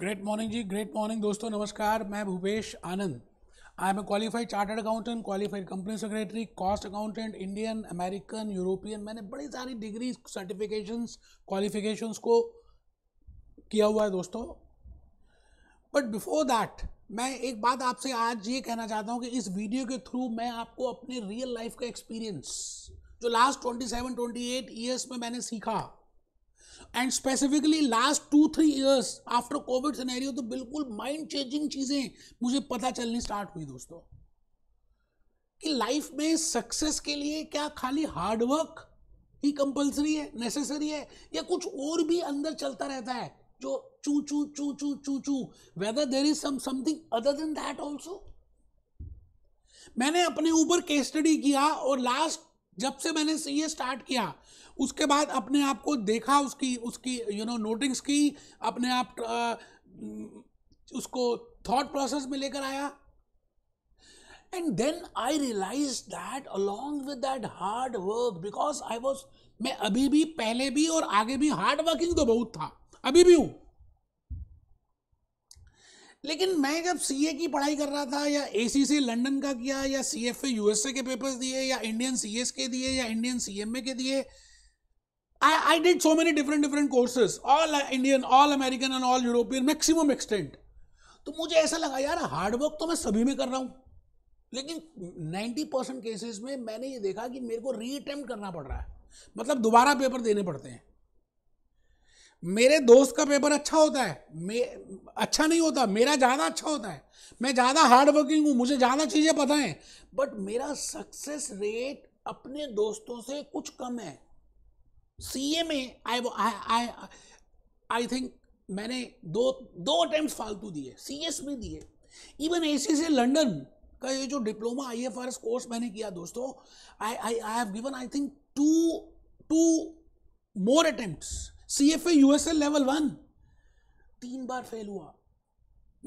Great morning जी great morning दोस्तों नमस्कार मैं Bhupesh Anand I am a qualified chartered accountant qualified company secretary cost accountant Indian American European मैंने बड़ी सारी डिग्री सर्टिफिकेशंस क्वालिफिकेशंस को किया हुआ है दोस्तों बट बिफोर दैट मैं एक बात आपसे आज ये कहना चाहता हूँ कि इस वीडियो के थ्रू मैं आपको अपने रियल लाइफ का एक्सपीरियंस जो last twenty seven twenty eight years में मैंने सीखा and specifically last two three years after Covid scenario तो बिल्कुल माइंड चेंजिंग चीज़ें मुझे पता चलनी स्टार्ट हुई दोस्तों कि लाइफ में सक्सेस के लिए क्या खाली हार्डवर्क ही कंपलसरी है नेसेसरी है या कुछ और भी अंदर चलता रहता है जो चू चू चू चू चू चू whether there is some something other than that also मैंने अपने ऊपर केस स्टडी किया और लास्ट जब से मैंने ये स्टार्ट किया उसके बाद अपने आप को देखा उसकी उसकी यू नो नोटिंग्स की अपने आप आ, उसको थॉट प्रोसेस में लेकर आया and then I realise that along with that hard work because I was मैं अभी भी पहले भी और आगे भी हार्ड वर्किंग तो बहुत था अभी भी हूं लेकिन मैं जब सी ए की पढ़ाई कर रहा था या ए सी लंडन का किया या सी एफ यूएसए के पेपर्स दिए या इंडियन सी के दिए या इंडियन सी एम ए के दिए I, I did so many different different courses, all Indian, all American and all European, maximum extent. तो मुझे ऐसा लगा यार हार्डवर्क तो मैं सभी में कर रहा हूँ लेकिन 90 परसेंट केसेस में मैंने ये देखा कि मेरे को रीअटेम्प्ट करना पड़ रहा है मतलब दोबारा पेपर देने पड़ते हैं मेरे दोस्त का पेपर अच्छा होता है मे अच्छा नहीं होता मेरा ज़्यादा अच्छा होता है मैं ज़्यादा हार्ड वर्किंग हूँ मुझे ज़्यादा चीज़ें पता हैं बट मेरा सक्सेस रेट अपने दोस्तों से कुछ कम है सी ए में आई आई आई थिंक मैंने दो दो अटैम्प्ट फालतू दिए सी एस में दिए इवन एसी से लंडन का ये जो diploma I F R S course मैंने किया दोस्तों I I I have given I think two two more attempt C F A L level one तीन बार फेल हुआ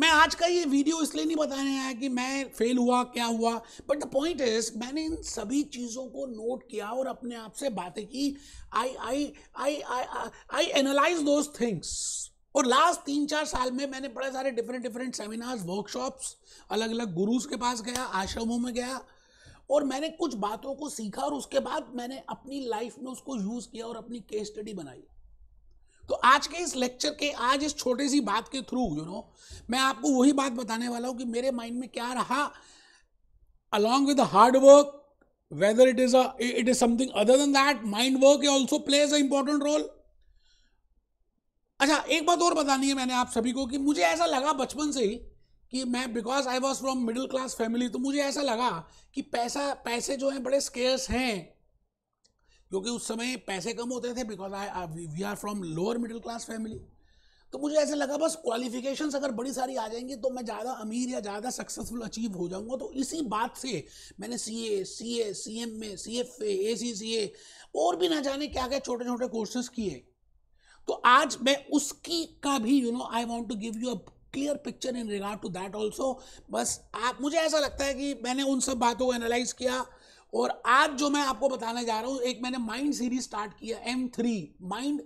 मैं आज का ये वीडियो इसलिए नहीं बताने आया कि मैं फेल हुआ क्या हुआ बट द पॉइंट इज मैंने इन सभी चीज़ों को नोट किया और अपने आप से बातें की I I I I I analyse those things और लास्ट तीन चार साल में मैंने बड़े सारे डिफरेंट डिफरेंट सेमिनार्स वर्कशॉप्स अलग अलग गुरुज के पास गया आश्रमों में गया और मैंने कुछ बातों को सीखा और उसके बाद मैंने अपनी लाइफ में उसको यूज़ किया और अपनी केस स्टडी बनाई तो आज के इस लेक्चर के आज इस छोटे सी बात के थ्रू यू नो मैं आपको वही बात बताने वाला हूँ कि मेरे माइंड में क्या रहा along with hard work whether it is it is something other than that mind work also plays a important role अच्छा एक बात और बतानी है मैंने आप सभी को कि मुझे ऐसा लगा बचपन से ही कि मैं because I was from middle class family तो मुझे ऐसा लगा कि पैसा पैसे जो हैं बड़े स्केयर्स हैं क्योंकि उस समय पैसे कम होते थे because I we are from lower middle class family तो मुझे ऐसा लगा बस क्वालिफिकेशंस अगर बड़ी सारी आ जाएंगी तो मैं ज़्यादा अमीर या ज़्यादा सक्सेसफुल अचीव हो जाऊंगा तो इसी बात से मैंने सी A C A C M में सी एफ ए ए सी सी ए और भी ना जाने क्या क्या छोटे छोटे कोर्सेस किए तो आज मैं उसकी का भी you know I want to give you a clear picture in regard to that also बस आप मुझे ऐसा लगता है कि मैंने उन सब बातों को एनालाइज किया और आज जो मैं आपको बताने जा रहा हूं एक मैंने माइंड सीरीज स्टार्ट किया M three mind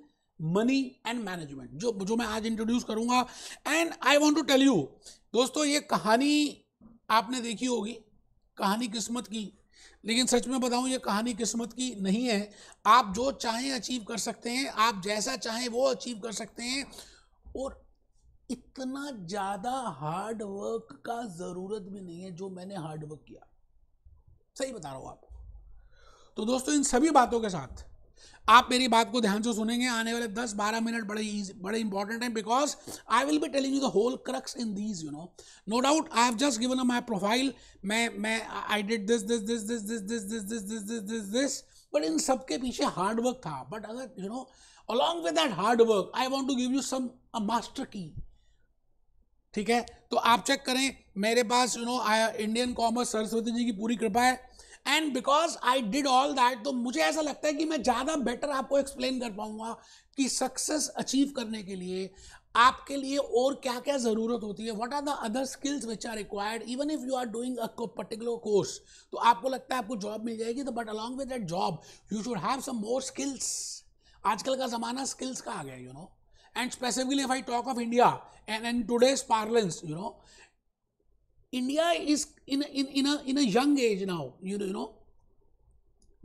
money and management जो जो मैं आज इंट्रोड्यूस करूंगा and I want to tell you दोस्तों ये कहानी आपने देखी होगी कहानी किस्मत की लेकिन सच में बताऊं ये कहानी किस्मत की नहीं है आप जो चाहें अचीव कर सकते हैं आप जैसा चाहें वो अचीव कर सकते हैं और इतना ज़्यादा हार्ड वर्क का ज़रूरत भी नहीं है जो मैंने हार्ड वर्क किया सही बता रहा हूँ आपको तो दोस्तों इन सभी बातों के साथ आप मेरी बात को ध्यान से सुनेंगे आने वाले 10-12 मिनट बड़े इजी बड़े इंपॉर्टेंट हैं because I will be telling you the whole crux in these you know no doubt I have just given a my profile मैं मैं I did this this this this this this this this this this this this but इन सब के पीछे hard work था but अगर you know along with that hard work I want to give you some master key ठीक है तो आप चेक करें मेरे पास you know Indian commerce Saraswati ji की पूरी कृपा है and because I did all that तो मुझे ऐसा लगता है कि मैं ज़्यादा बेटर आपको एक्सप्लेन कर पाऊंगा कि सक्सेस अचीव करने के लिए आपके लिए और क्या क्या ज़रूरत होती है what are the other skills which are required even if you are doing a particular course तो आपको लगता है आपको जॉब मिल जाएगी तो but along with that job you should have some more skills आजकल का ज़माना स्किल्स का आ गया you you know know? And specifically, if I talk of India and in today's parlance, you know, India is in a, in, in a in a young age now. You know, you know,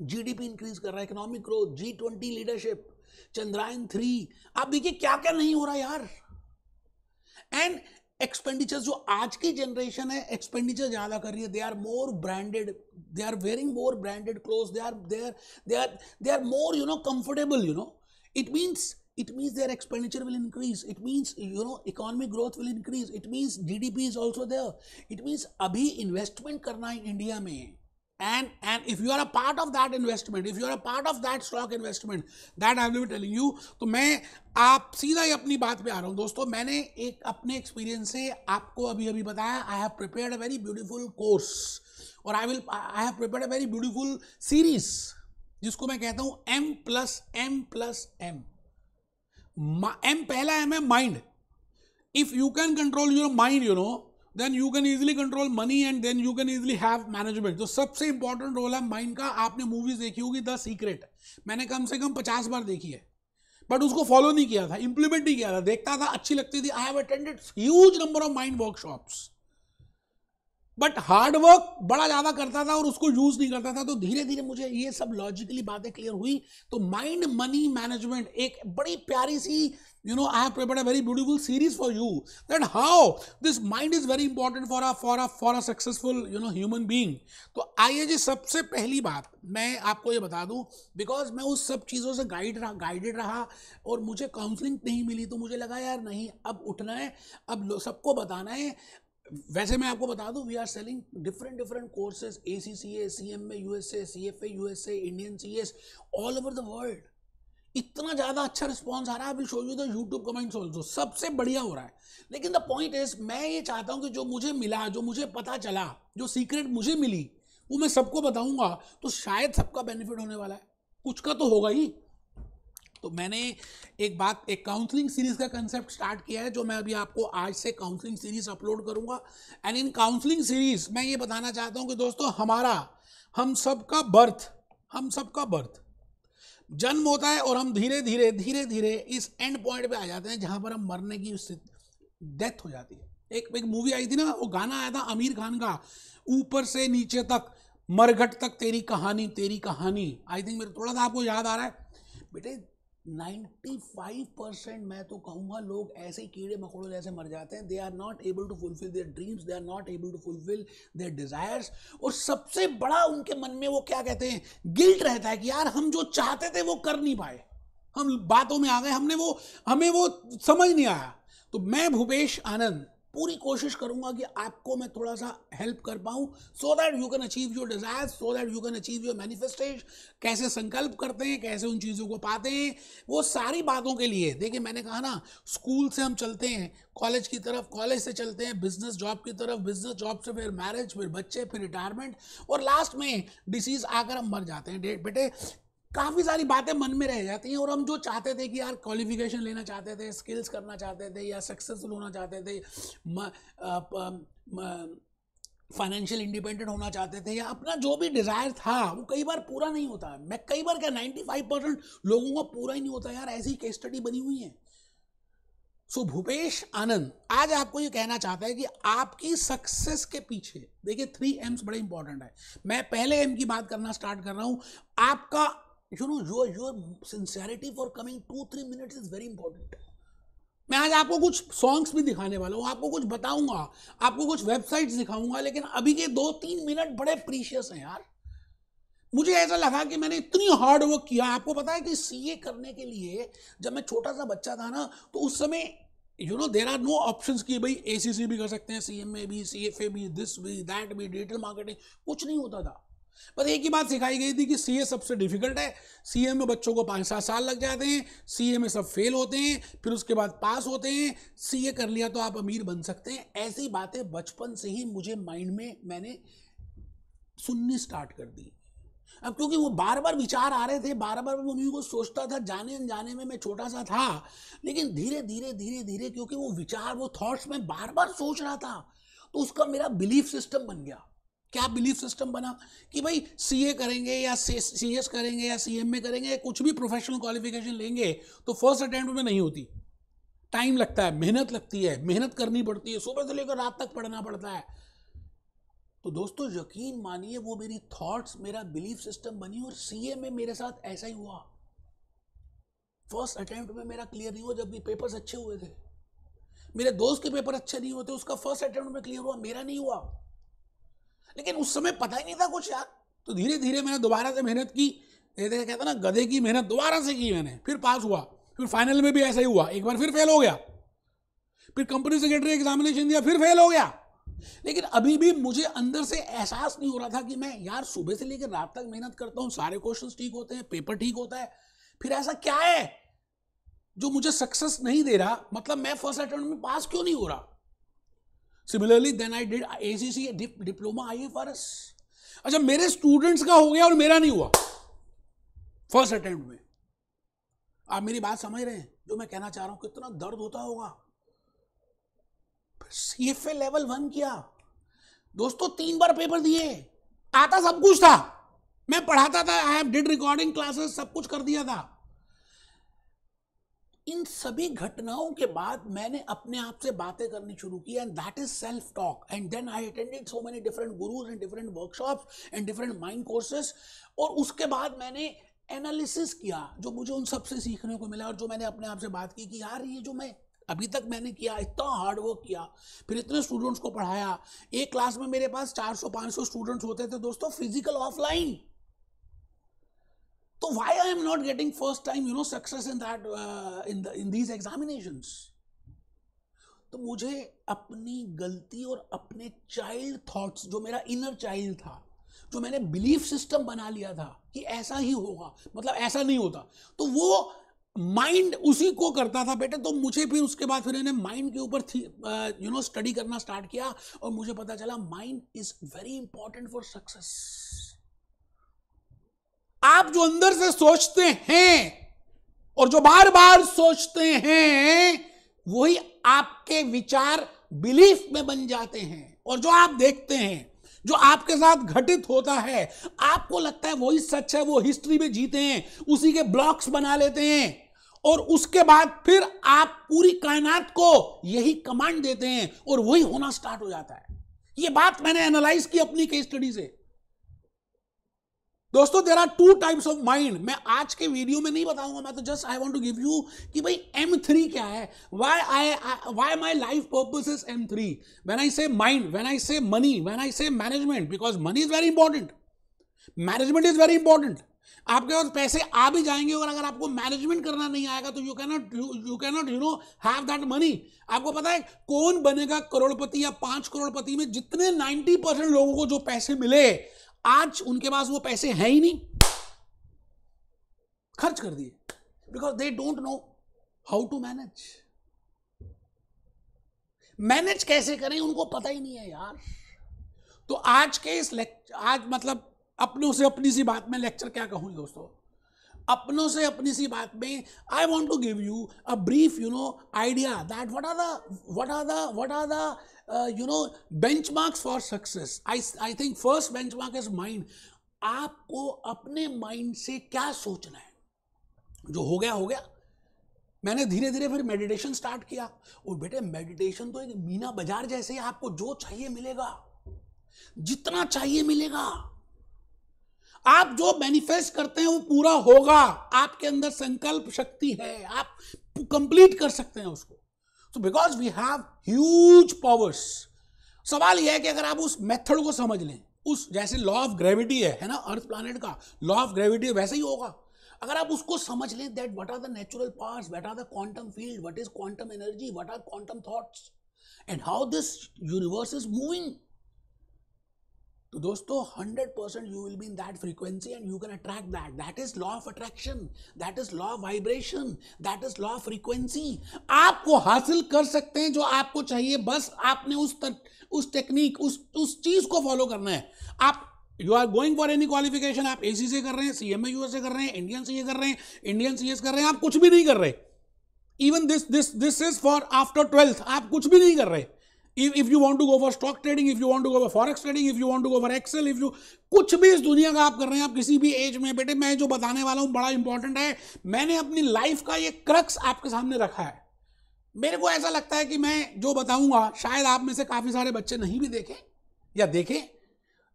gdp increase kar raha economic growth g20 leadership chandrayaan 3 Chandrayaan dekhiye kya kya nahi ho raha yaar and expenditure जो आज की generation है expenditure ज्यादा कर रही है they are more branded they are wearing more branded cloth they are they are they are they are more you know comfortable you know it means it means their expenditure will increase it means you know economic growth will increase it means gdp is also there it means abhi investment karna in india mein and and if you are a part of that investment if you are a part of that stock investment that i will be telling you to main aap seedha hi apni baat pe aa raha hu dosto maine ek apne experience se aapko abhi abhi bataya i have prepared a very beautiful course or i will i have prepared a very beautiful series jisko main kehta hu m plus m plus m M पहला M है mind if you can control your mind you know then you can easily control money and then you can easily have management तो सबसे important role है mind का आपने movies देखी होगी the secret मैंने कम से कम पचास बार देखी है बट उसको फॉलो नहीं किया था इंप्लीमेंट नहीं किया था देखता था अच्छी लगती थी I have attended huge number of mind workshops but hard work बड़ा ज़्यादा करता था और उसको यूज़ नहीं करता था तो धीरे धीरे मुझे ये सब लॉजिकली बातें क्लियर हुई तो माइंड मनी मैनेजमेंट एक बड़ी प्यारी सी you know I have a very beautiful series for you that how this mind is very important for a for a for a successful you know human being तो आइए जी सबसे पहली बात मैं आपको ये बता दूँ बिकॉज मैं उस सब चीज़ों से गाइड रहा गाइडेड रहा और मुझे काउंसलिंग नहीं मिली तो मुझे लगा यार नहीं अब उठना है अब सबको बताना है वैसे मैं आपको बता दूं we are selling different different courses A C C A C M A U S A C F A U S A Indian C S all over the world इतना ज़्यादा अच्छा रिस्पॉन्स आ रहा है will show you the YouTube comments also सबसे बढ़िया हो रहा है लेकिन द पॉइंट इज मैं ये चाहता हूँ कि जो मुझे मिला जो मुझे पता चला जो सीक्रेट मुझे मिली वो मैं सबको बताऊंगा तो शायद सबका बेनिफिट होने वाला है कुछ का तो होगा ही तो मैंने एक बात एक काउंसलिंग सीरीज का कंसेप्ट स्टार्ट किया है जो मैं अभी आपको आज से काउंसलिंग सीरीज अपलोड करूंगा एंड इन काउंसलिंग सीरीज मैं ये बताना चाहता हूं कि दोस्तों हमारा हम सब का बर्थ हम सब का बर्थ जन्म होता है और हम धीरे धीरे धीरे धीरे इस एंड पॉइंट पे आ जाते हैं जहां पर हम मरने की डेथ हो जाती है एक एक मूवी आई थी ना वो गाना आया था आमिर खान का ऊपर से नीचे तक मरघट तक तेरी कहानी तेरी कहानी आई थिंक मेरे थोड़ा सा आपको याद आ रहा है बेटे 95 परसेंट मैं तो कहूँगा लोग ऐसे ही कीड़े मकोड़ों जैसे मर जाते हैं they are not able to fulfil their dreams they are not able to fulfil their desires और सबसे बड़ा उनके मन में वो क्या कहते हैं गिल्ट रहता है कि यार हम जो चाहते थे वो कर नहीं पाए हम बातों में आ गए हमने वो हमें वो समझ नहीं आया तो मैं भूपेश आनंद पूरी कोशिश करूंगा कि आपको मैं थोड़ा सा हेल्प कर पाऊं so that you can achieve your desire so that you can achieve your manifestation कैसे संकल्प करते हैं कैसे उन चीज़ों को पाते हैं वो सारी बातों के लिए देखिए मैंने कहा ना स्कूल से हम चलते हैं कॉलेज की तरफ कॉलेज से चलते हैं बिजनेस जॉब की तरफ बिजनेस जॉब से फिर मैरिज फिर बच्चे फिर रिटायरमेंट और लास्ट में डिसीज आकर हम मर जाते हैं डेट बेटे काफ़ी सारी बातें मन में रह जाती हैं और हम जो चाहते थे कि यार क्वालिफिकेशन लेना चाहते थे स्किल्स करना चाहते थे या सक्सेसफुल होना चाहते थे फाइनेंशियल इंडिपेंडेंट होना चाहते थे या अपना जो भी डिज़ायर था वो कई बार पूरा नहीं होता मैं कई बार क्या नाइन्टी फाइव परसेंट लोगों का पूरा ही नहीं होता यार ऐसी केस स्टडी बनी हुई है सो so, भूपेश आनंद आज आपको ये कहना चाहता है कि आपकी सक्सेस के पीछे देखिए थ्री एम्स बड़े इंपॉर्टेंट है मैं पहले एम की बात करना स्टार्ट कर रहा हूँ आपका you know your your sincerity for coming to three minute is very important मैं आज आपको कुछ सॉन्ग्स भी दिखाने वाला हूँ आपको कुछ बताऊंगा आपको कुछ वेबसाइट्स दिखाऊंगा लेकिन अभी के दो तीन मिनट बड़े प्रीशियस हैं यार मुझे ऐसा लगा कि मैंने इतनी हार्ड वर्क किया आपको पता है कि सीए करने के लिए जब मैं छोटा सा बच्चा था ना तो उस समय you know there are no option की भाई ए भी कर सकते हैं सी एम ए भी सी एफ ए भी दिस भी दैट भी डिजिटल मार्केटिंग कुछ नहीं होता था बस एक ही बात सिखाई गई थी कि सीए सबसे डिफिकल्ट है सीए में बच्चों को पाँच सात साल लग जाते हैं सीए में सब फेल होते हैं फिर उसके बाद पास होते हैं सीए कर लिया तो आप अमीर बन सकते हैं ऐसी बातें बचपन से ही मुझे माइंड में मैंने सुननी स्टार्ट कर दी अब क्योंकि वो बार बार विचार आ रहे थे बार बार मैं उन्हीं को सोचता था जाने अनजाने में मैं छोटा सा था लेकिन धीरे धीरे धीरे धीरे क्योंकि वो विचार वो थॉट्स मैं बार बार सोच रहा था तो उसका मेरा बिलीफ सिस्टम बन गया क्या बिलीफ सिस्टम बना कि भाई सीए करेंगे या सीएस करेंगे या सीएमए करेंगे कुछ भी प्रोफेशनल क्वालिफिकेशन लेंगे तो फर्स्ट अटैम्प्ट में नहीं होती टाइम लगता है मेहनत लगती है मेहनत करनी पड़ती है सुबह से लेकर रात तक पढ़ना पड़ता है तो दोस्तों यकीन मानिए वो मेरी थॉट्स मेरा बिलीफ सिस्टम बनी और सीए में मेरे साथ ऐसा ही हुआ फर्स्ट अटैम्प्ट में मेरा क्लियर नहीं हुआ जब भी पेपर्स अच्छे हुए थे मेरे दोस्त के पेपर अच्छे नहीं होते उसका फर्स्ट अटैम्प्ट में क्लियर हुआ मेरा नहीं हुआ लेकिन उस समय पता ही नहीं था कुछ यार तो धीरे धीरे मैंने दोबारा से मेहनत की जैसे कहता ना गधे की मेहनत दोबारा से की मैंने फिर पास हुआ फिर फाइनल में भी ऐसा ही हुआ एक बार फिर फेल हो गया फिर कंपनी सेक्रेटरी एग्जामिनेशन दिया फिर फेल हो गया लेकिन अभी भी मुझे अंदर से एहसास नहीं हो रहा था कि मैं यार सुबह से लेकर रात तक मेहनत करता हूं सारे क्वेश्चंस ठीक होते हैं पेपर ठीक होता है फिर ऐसा क्या है जो मुझे सक्सेस नहीं दे रहा मतलब मैं फर्स्ट अटेम्प्ट में पास क्यों नहीं हो रहा similarly then I did A C C diploma I F R S अच्छा मेरे स्टूडेंट्स का हो गया और मेरा नहीं हुआ फर्स्ट अटेम्प्ट में आप मेरी बात समझ रहे हैं जो मैं कहना चाह रहा हूं कितना दर्द होता होगा C F A level one किया दोस्तों तीन बार पेपर दिए आता सब कुछ था मैं पढ़ाता था I have did recording classes सब कुछ कर दिया था इन सभी घटनाओं के बाद मैंने अपने आप से बातें करनी शुरू की and that is self talk and then I attended so many different gurus and different workshops and different mind courses और उसके बाद मैंने एनालिसिस किया जो मुझे उन सब से सीखने को मिला और जो मैंने अपने आप से बात की कि यार ये जो मैं अभी तक मैंने किया इतना हार्ड वर्क किया फिर इतने स्टूडेंट्स को पढ़ाया एक क्लास में मेरे पास 400-500 स्टूडेंट्स होते थे दोस्तों फिजिकल ऑफलाइन तो why I am not getting first time you know success in that in in these examination तो मुझे अपनी गलती और अपने चाइल्ड थॉट्स जो मेरा इनर चाइल्ड था जो मैंने बिलीफ सिस्टम बना लिया था कि ऐसा ही होगा मतलब ऐसा नहीं होता तो वो माइंड उसी को करता था बेटे तो मुझे फिर उसके बाद फिर मैंने माइंड के ऊपर यू नो स्टडी करना स्टार्ट किया और मुझे पता चला mind is very important for success आप जो अंदर से सोचते हैं और जो बार बार सोचते हैं वही आपके विचार बिलीफ में बन जाते हैं और जो आप देखते हैं जो आपके साथ घटित होता है आपको लगता है वही सच है वो हिस्ट्री में जीते हैं उसी के ब्लॉक्स बना लेते हैं और उसके बाद फिर आप पूरी कायनात को यही कमांड देते हैं और वही होना स्टार्ट हो जाता है ये बात मैंने एनालाइज की अपनी केस स्टडी से दोस्तों there are two types of mind मैं आज के वीडियो में नहीं बताऊंगा मैं तो just I want to give you कि भाई एम थ्री क्या है why I why my life purpose is M three when I say mind when I say money when I say management because money is very important management is very important आपके पास पैसे आ भी जाएंगे और अगर आपको मैनेजमेंट करना नहीं आएगा तो you can not you can not you know have that money आपको पता है कौन बनेगा करोड़पति या पांच करोड़पति में जितने 90 परसेंट लोगों को जो पैसे मिले आज उनके पास वो पैसे हैं ही नहीं खर्च कर दिए because they don't know how to manage manage कैसे करें उनको पता ही नहीं है यार तो आज के इस लेक्चर आज मतलब अपनों से अपनी सी बात में लेक्चर क्या कहूँ दोस्तों अपनों से अपनी सी बात में I want to give you a brief you know idea that what are the what are the what are the no benchmark for success I I think first benchmark is mind आपको अपने mind से क्या सोचना है जो हो गया हो गया मैंने धीरे धीरे फिर मेडिटेशन स्टार्ट किया और बेटे मेडिटेशन तो एक मीना बाजार जैसे ही आपको जो चाहिए मिलेगा जितना चाहिए मिलेगा आप जो मैनिफेस्ट करते हैं वो पूरा होगा आपके अंदर संकल्प शक्ति है आप कंप्लीट कर सकते हैं उसको so because we have huge powers सवाल यह है कि अगर आप उस मेथड को समझ लें उस जैसे लॉ ऑफ ग्रेविटी है है ना अर्थ प्लानट का लॉ ऑफ ग्रेविटी वैसे ही होगा अगर आप उसको समझ लें that what are the natural part what are the quantum field what is quantum energy what are quantum thoughts and how this universe is moving तो दोस्तों hundred percent you will be in that frequency and you can attract that that is law of attraction that is law of vibration that is law of frequency आपको हासिल कर सकते हैं जो आपको चाहिए बस आपने उस तर, उस टेक्निक उस उस चीज को फॉलो करना है आप you are going for any qualification आप ए से कर रहे हैं सी एम ए से कर रहे हैं इंडियन सी कर रहे हैं इंडियन सी कर रहे हैं आप कुछ भी नहीं कर रहे even this this this is for after twelfth आप कुछ भी नहीं कर रहे if, if you want to go for stock trading if you want to go for forex trading if you want to go for excel if you कुछ भी इस दुनिया का आप कर रहे हैं आप किसी भी एज में बेटे मैं जो बताने वाला हूं बड़ा इंपॉर्टेंट है मैंने अपनी लाइफ का ये क्रक्स आपके सामने रखा है मेरे को ऐसा लगता है कि मैं जो बताऊंगा शायद आप में से काफ़ी सारे बच्चे नहीं भी देखें या देखें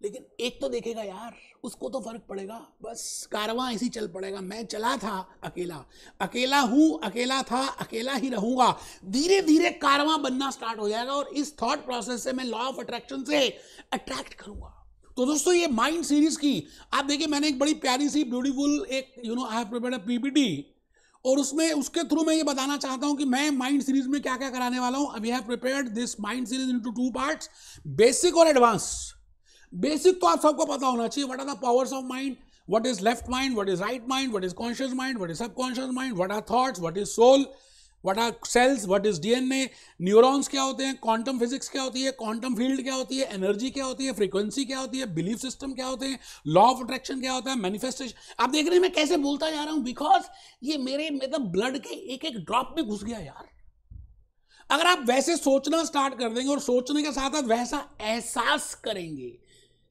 लेकिन एक तो देखेगा यार उसको तो फर्क पड़ेगा बस कारवां ऐसी चल पड़ेगा मैं चला था अकेला अकेला हूं अकेला था अकेला ही रहूंगा धीरे धीरे कारवां बनना स्टार्ट हो जाएगा और इस थॉट प्रोसेस से मैं लॉ ऑफ अट्रैक्शन से अट्रैक्ट करूंगा तो दोस्तों ये माइंड सीरीज की आप देखिए मैंने एक बड़ी प्यारी सी ब्यूटीफुल एक you know I have a PPT और उसमें उसके थ्रू मैं ये बताना चाहता हूँ कि मैं माइंड सीरीज में क्या क्या कराने वाला हूँ I have prepared this mind series into two parts basic और एडवांस बेसिक तो आप सबको पता होना चाहिए what are the powers of mind what is left mind what is right mind what is conscious mind what is subconscious mind what are thoughts what is soul what are cells what is D N A neurons क्या होते हैं quantum physics क्या होती है quantum field क्या होती है energy क्या होती है फ्रीक्वेंसी क्या होती है बिलीफ सिस्टम क्या होते हैं लॉ ऑफ अट्रैक्शन क्या होता है मैनिफेस्टेशन आप देख रहे हैं मैं कैसे बोलता जा रहा हूं बिकॉज ये मेरे मतलब ब्लड के एक एक ड्रॉप में घुस गया यार अगर आप वैसे सोचना स्टार्ट कर देंगे और सोचने के साथ साथ वैसा एहसास करेंगे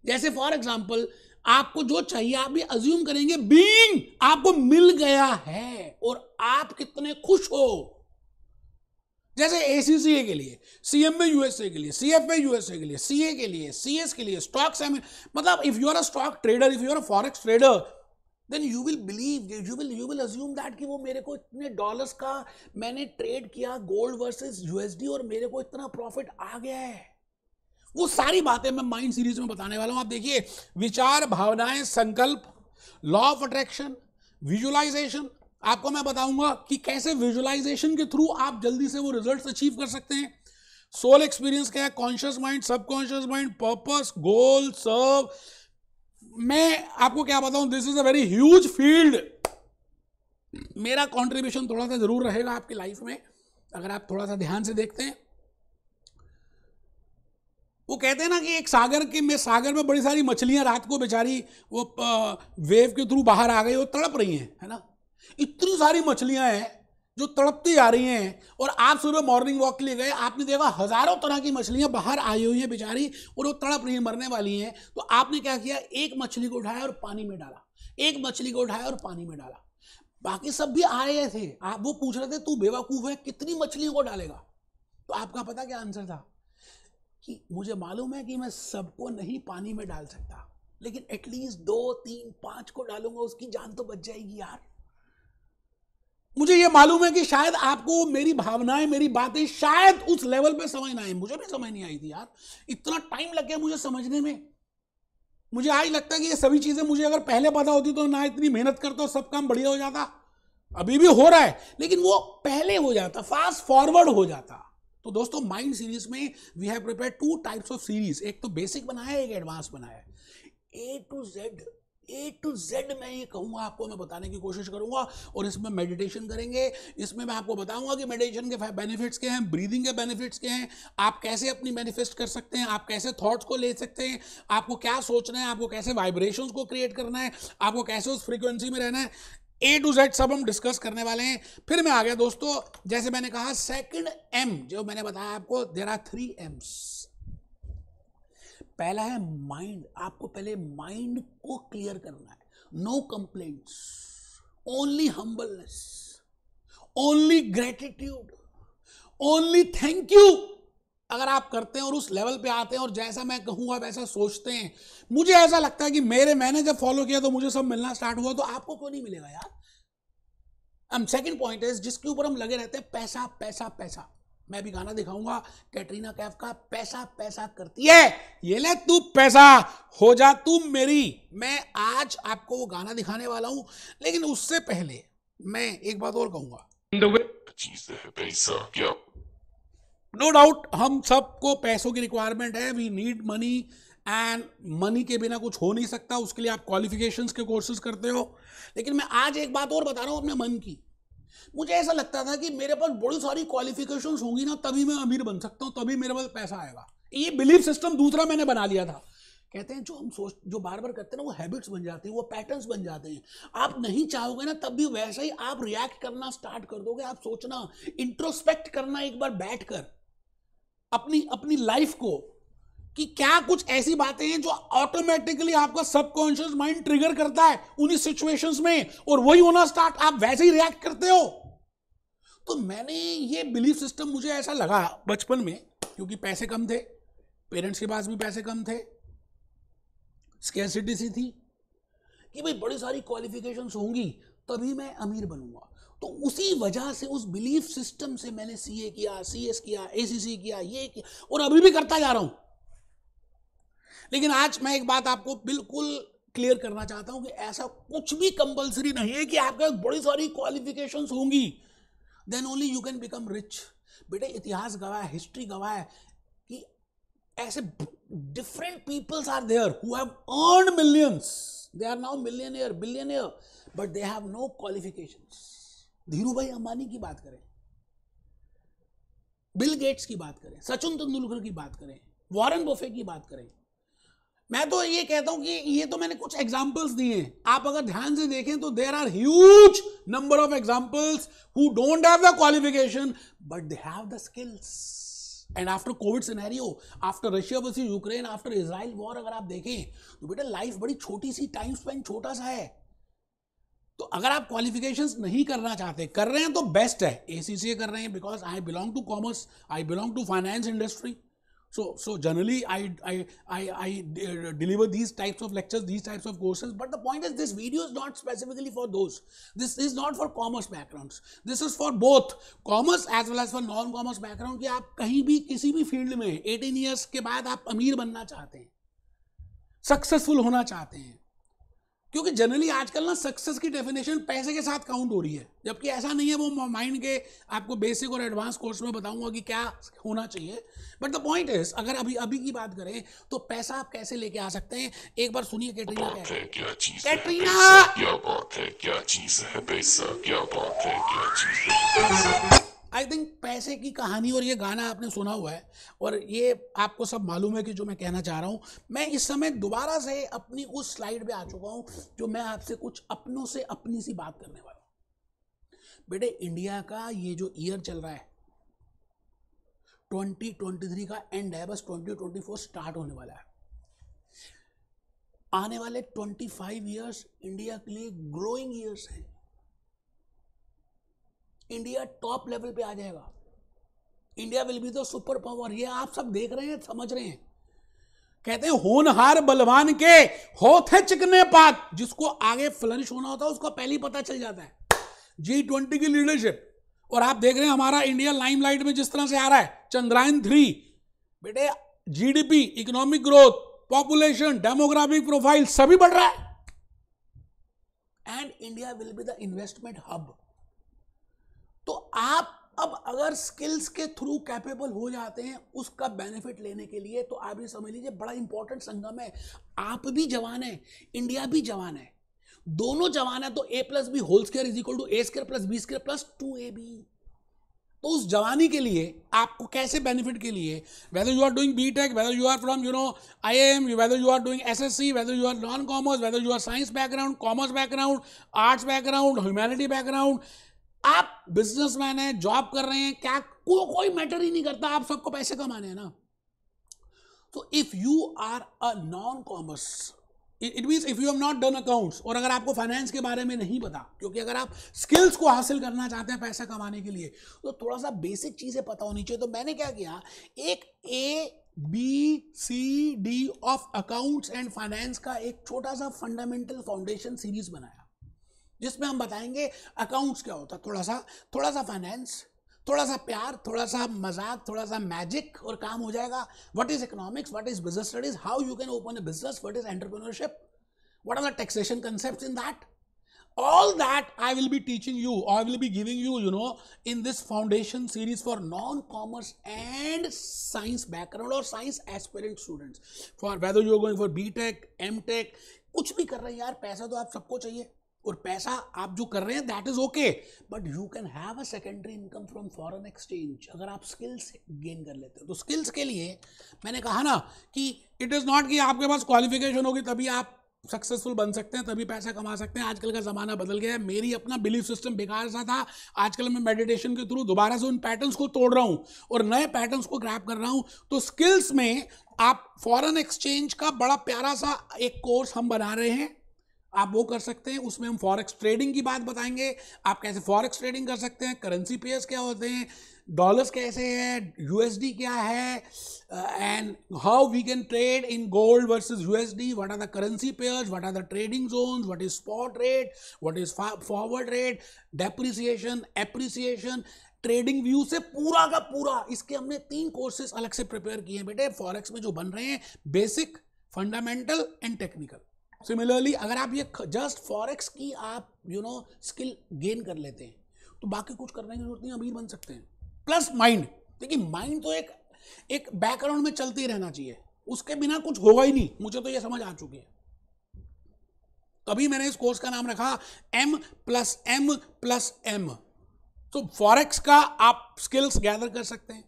जैसे फॉर एग्जाम्पल आपको जो चाहिए आप भी अज्यूम करेंगे बींग आपको मिल गया है और आप कितने खुश हो जैसे एसीसीए के लिए सीएमए यूएसए के लिए सीएफए यूएसए के लिए सीए के लिए सीएस के लिए स्टॉक्स मतलब if you are a stock trader if you are a forex trader then you will believe you will you will assume that कि वो मेरे को इतने डॉलर्स का मैंने ट्रेड किया गोल्ड वर्सेस यूएसडी और मेरे को इतना प्रॉफिट आ गया है वो सारी बातें मैं माइंड सीरीज में बताने वाला हूं आप देखिए विचार भावनाएं संकल्प लॉ ऑफ अट्रैक्शन विजुअलाइजेशन आपको मैं बताऊंगा कि कैसे विजुअलाइजेशन के थ्रू आप जल्दी से वो रिजल्ट्स अचीव कर सकते हैं सोल एक्सपीरियंस क्या है conscious mind subconscious mind purpose goal serve मैं आपको क्या बताऊं this is a very huge field मेरा कॉन्ट्रीब्यूशन थोड़ा सा जरूर रहेगा आपकी लाइफ में अगर आप थोड़ा सा ध्यान से देखते हैं वो कहते हैं ना कि एक सागर के में सागर में बड़ी सारी मछलियां रात को बेचारी वो वेव के थ्रू बाहर आ गई वो तड़प रही हैं है ना इतनी सारी मछलियां हैं जो तड़पती जा रही हैं और आप सुबह मॉर्निंग वॉक के लिए गए आपने देखा हज़ारों तरह की मछलियां बाहर आई हुई हैं बेचारी और वो तड़प रही मरने वाली हैं तो आपने क्या किया एक मछली को उठाया और पानी में डाला एक मछली को उठाया और पानी में डाला बाकी सब भी आए थे आप वो पूछ रहे थे तू बेवकूफ़ है कितनी मछलियों को डालेगा तो आपका पता क्या आंसर था कि मुझे मालूम है कि मैं सबको नहीं पानी में डाल सकता लेकिन एटलीस्ट दो तीन पांच को डालूंगा उसकी जान तो बच जाएगी यार मुझे यह मालूम है कि शायद आपको मेरी भावनाएं मेरी बातें शायद उस लेवल पे समझ ना आए मुझे भी समझ नहीं आई थी यार इतना टाइम लग गया मुझे समझने में मुझे आज लगता है कि ये सभी चीज़ें मुझे अगर पहले पता होती तो ना इतनी मेहनत करता सब काम बढ़िया हो जाता अभी भी हो रहा है लेकिन वो पहले हो जाता फास्ट फॉरवर्ड हो जाता तो दोस्तों माइंड सीरीज में we have prepare two types of series एक तो बेसिक बनाया है एक एडवांस बनाया है A to Z A to Z मैं ये कहूँगा आपको मैं बताने की कोशिश करूँगा और इसमें मेडिटेशन करेंगे इसमें मैं आपको बताऊँगा कि मेडिटेशन के बेनिफिट्स क्या हैं ब्रीदिंग के बेनिफिट्स क्या हैं आप कैसे अपनी मैनिफेस्ट कर सकते हैं आप कैसे थॉट्स को ले सकते हैं आपको क्या सोचना है आपको कैसे वाइब्रेशन को क्रिएट करना है आपको कैसे उस फ्रिक्वेंसी में रहना है ए टू जेड सब हम डिस्कस करने वाले हैं फिर मैं आ गया दोस्तों जैसे मैंने कहा सेकंड एम जो मैंने बताया आपको देर आर थ्री एम्स पहला है माइंड आपको पहले माइंड को क्लियर करना है no complaints only humbleness only gratitude only thank you अगर आप करते हैं और उस लेवल पे आते हैं और जैसा मैं कहूँगा वैसा सोचते हैं मुझे ऐसा लगता है कि मेरे मैंने जब फॉलो किया तो मुझे सब मिलना स्टार्ट हुआ तो आपको क्यों नहीं मिलेगा यार हम सेकंड पॉइंट इज जिसके ऊपर हम लगे रहते हैं पैसा पैसा पैसा मैं भी गाना दिखाऊंगा कैटरीना कैफ का पैसा पैसा करती है ये ले तू पैसा हो जा तू मेरी मैं आज आपको वो गाना दिखाने वाला हूं लेकिन उससे पहले मैं एक बात और कहूंगा पैसा क्या नो डाउट हम सबको पैसों की रिक्वायरमेंट है we need money and money के बिना कुछ हो नहीं सकता उसके लिए आप क्वालिफिकेशन के कोर्सेज करते हो लेकिन मैं आज एक बात और बता रहा हूँ अपने मन की मुझे ऐसा लगता था कि मेरे पास बड़ी सारी क्वालिफिकेशन होंगी ना तभी मैं अमीर बन सकता हूँ तभी मेरे पास पैसा आएगा ये बिलीफ सिस्टम दूसरा मैंने बना लिया था कहते हैं जो हम सोच जो बार बार करते हैं ना वो हैबिट्स बन जाते हैं वो पैटर्न्स बन जाते हैं आप नहीं चाहोगे ना तब भी वैसा ही आप रिएक्ट करना स्टार्ट कर दोगे आप सोचना इंट्रोस्पेक्ट करना एक बार बैठ कर अपनी अपनी लाइफ को कि क्या कुछ ऐसी बातें हैं जो ऑटोमेटिकली आपका सबकॉन्शियस माइंड ट्रिगर करता है उन्हीं सिचुएशंस में और वही होना स्टार्ट आप वैसे ही रिएक्ट करते हो तो मैंने ये बिलीफ सिस्टम मुझे ऐसा लगा बचपन में क्योंकि पैसे कम थे पेरेंट्स के पास भी पैसे कम थे स्केसिटी सी थी कि भाई बड़ी सारी क्वालिफिकेशंस होंगी तभी मैं अमीर बनूंगा तो उसी वजह से उस बिलीफ सिस्टम से मैंने सीए किया सीएस किया एसीसी किया ये किया और अभी भी करता जा रहा हूं लेकिन आज मैं एक बात आपको बिल्कुल क्लियर करना चाहता हूं कि ऐसा कुछ भी कंपलसरी नहीं है कि आपके पास बड़ी सारी क्वालिफिकेशन होंगी then only you can become rich बेटे इतिहास गवाह है हिस्ट्री गवाह है कि ऐसे different peoples are there who have earn millions they are now millionaire billionaire but they have no qualifications Dhirubhai Ambani की बात करें बिल गेट्स की बात करें सचिन तेंदुलकर की बात करें वॉरेन बोफे की बात करें मैं तो ये कहता हूं कि ये तो मैंने कुछ एग्जांपल्स दिए हैं आप अगर ध्यान से देखें तो there are huge number of examples who don't have the qualification but they have the skills and after Covid scenario after Russia versus Ukraine after Israel war अगर आप देखें तो बेटा लाइफ बड़ी छोटी सी टाइम स्पेंड छोटा सा है अगर आप क्वालिफिकेशन नहीं करना चाहते कर रहे हैं तो बेस्ट है ए सी सी ए कर रहे हैं because I belong to commerce I belong to finance industry so so generally I I I I deliver these types of lectures these types of courses but the point is this video is not specifically for those this is not for commerce background this is for both commerce as well as for non commerce background कि आप कहीं भी किसी भी field में eighteen years के बाद आप अमीर बनना चाहते हैं सक्सेसफुल होना चाहते हैं क्योंकि जनरली आजकल ना सक्सेस की डेफिनेशन पैसे के साथ काउंट हो रही है जबकि ऐसा नहीं है वो माइंड के आपको बेसिक और एडवांस कोर्स में बताऊंगा कि क्या होना चाहिए बट द पॉइंट इज अगर अभी अभी की बात करें तो पैसा आप कैसे लेके आ सकते हैं एक बार सुनिए कैटरीना क्या क्या कैटरीना क्या बात है क्या चीज है पैसा क्या बात है क्या चीज है आई थिंक पैसे की कहानी और ये गाना आपने सुना हुआ है और ये आपको सब मालूम है कि जो मैं कहना चाह रहा हूँ मैं इस समय दोबारा से अपनी उस स्लाइड पे आ चुका हूँ जो मैं आपसे कुछ अपनों से अपनी सी बात करने वाला हूँ बेटे इंडिया का ये जो ईयर चल रहा है 2023 का एंड है बस 2024 स्टार्ट होने वाला है आने वाले 25 इयर्स इंडिया के लिए ग्रोइंग ईयर्स हैं इंडिया टॉप लेवल पे आ जाएगा India will be the super power ये आप सब देख रहे हैं समझ रहे हैं कहते हैं होनहार बलवान के होते चिकने पाक जिसको आगे फ्लरिश होना होता है उसको पहले ही पता चल जाता है जी ट्वेंटी की लीडरशिप और आप देख रहे हैं हमारा इंडिया लाइमलाइट में जिस तरह से आ रहा है चंद्रायन थ्री बेटे GDP economic growth population demographic profile सभी बढ़ रहा है and India will be the investment hub तो आप अब अगर स्किल्स के थ्रू कैपेबल हो जाते हैं उसका बेनिफिट लेने के लिए तो आप ये समझ लीजिए बड़ा इंपॉर्टेंट संगम है आप भी जवान है इंडिया भी जवान है दोनों जवान है तो A plus B whole square is equal to A square plus B square plus two A B तो उस जवानी के लिए आपको कैसे बेनिफिट के लिए whether you are doing B tech whether you are from you know I am whether you are doing S S C whether you are non commerce whether you are science background commerce background arts background humanity background आप businessman हैं job कर रहे हैं क्या को, कोई matter ही नहीं करता आप सबको पैसे कमाने हैं ना तो if you are a non commerce it means if you have not done accounts और अगर आपको फाइनेंस के बारे में नहीं पता क्योंकि अगर आप स्किल्स को हासिल करना चाहते हैं पैसा कमाने के लिए तो थोड़ा सा बेसिक चीज़ें पता होनी चाहिए तो मैंने क्या किया एक A B C D of accounts and finance का एक छोटा सा फंडामेंटल फाउंडेशन सीरीज बनाया जिसमें हम बताएंगे अकाउंट्स क्या होता है थोड़ा सा थोड़ा सा फाइनेंस थोड़ा सा प्यार थोड़ा सा मजाक थोड़ा सा मैजिक और काम हो जाएगा what is economics what is business studies how you can open a business what is entrepreneurship what are the taxation concept in that all that I will be teaching you I will be giving you you know in this foundation series for non commerce and science background और science aspirant students for whether you going for B tech M tech कुछ भी कर रहे हैं यार पैसा तो आप सबको चाहिए और पैसा आप जो कर रहे हैं that is okay but you can have a secondary income from foreign exchange अगर आप स्किल्स गेन कर लेते हो तो स्किल्स के लिए मैंने कहा ना कि इट इज़ नॉट कि आपके पास क्वालिफिकेशन होगी तभी आप सक्सेसफुल बन सकते हैं तभी पैसा कमा सकते हैं आजकल का ज़माना बदल गया है मेरी अपना बिलीफ सिस्टम बेकार सा था आजकल मैं मेडिटेशन के थ्रू दोबारा से उन पैटर्न्स को तोड़ रहा हूँ और नए पैटर्न्स को ग्रैप कर रहा हूँ तो स्किल्स में आप फॉरेन एक्सचेंज का बड़ा प्यारा सा एक कोर्स हम बना रहे हैं आप वो कर सकते हैं उसमें हम फॉरेक्स ट्रेडिंग की बात बताएंगे आप कैसे फॉरेक्स ट्रेडिंग कर सकते हैं करेंसी पेयर्स क्या होते हैं डॉलर्स कैसे हैं यूएसडी क्या है and how we can trade in gold versus USD what are the currency pairs what are the trading zones what is spot rate what is forward rate depreciation appreciation trading view से पूरा का पूरा इसके हमने तीन courses अलग से prepare किए हैं बेटे फॉरेक्स में जो बन रहे हैं basic fundamental and technical similarly अगर आप ये जस्ट फॉरेक्स की आप यू नो स्किल गेन कर लेते हैं तो बाकी कुछ करने की जरूरत नहीं अमीर बन सकते हैं प्लस माइंड देखिए माइंड तो एक एक बैकग्राउंड में चलते ही रहना चाहिए उसके बिना कुछ होगा ही नहीं मुझे तो ये समझ आ चुकी है तभी मैंने इस कोर्स का नाम रखा M plus M plus M तो फॉरेक्स का आप स्किल्स गैदर कर सकते हैं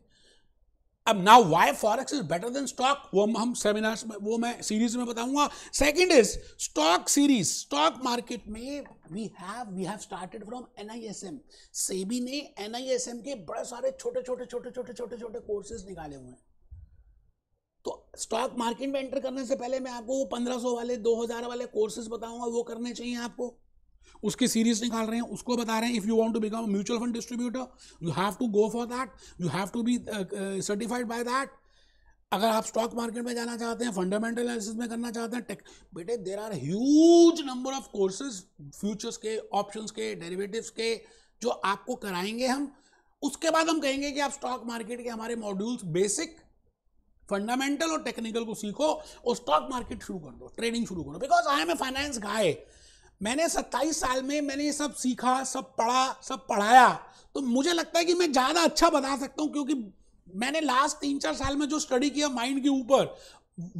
अब now why forex is better than stock वो हम सेमिनार्स में वो मैं सीरीज में बताऊंगा second is stock series stock market में we have we have started from NISM SEBI ने एनआईएसएम के बड़े सारे छोटे छोटे छोटे छोटे छोटे छोटे कोर्सेज निकाले हुए हैं तो स्टॉक मार्केट में एंटर करने से पहले मैं आपको वो पंद्रह वाले दो हजार वाले कोर्सेज बताऊंगा वो करने चाहिए आपको उसकी सीरीज निकाल रहे हैं उसको बता रहे हैं if you want to become mutual fund distributor you have to go for that you have to be certified by that अगर आप स्टॉक मार्केट में जाना चाहते हैं फंडामेंटल एनालिसिस में करना चाहते हैं टेक बेटे there are huge number of courses futures के ऑप्शंस के डेरिवेटिव्स के जो आपको कराएंगे हम उसके बाद हम कहेंगे कि आप स्टॉक मार्केट के हमारे मॉड्यूल्स बेसिक फंडामेंटल और टेक्निकल को सीखो और स्टॉक मार्केट शुरू कर दो ट्रेडिंग शुरू करो because I am a finance guy मैंने 27 साल में मैंने ये सब सीखा सब पढ़ा सब पढ़ाया तो मुझे लगता है कि मैं ज़्यादा अच्छा बता सकता हूँ क्योंकि मैंने लास्ट तीन चार साल में जो स्टडी किया माइंड के ऊपर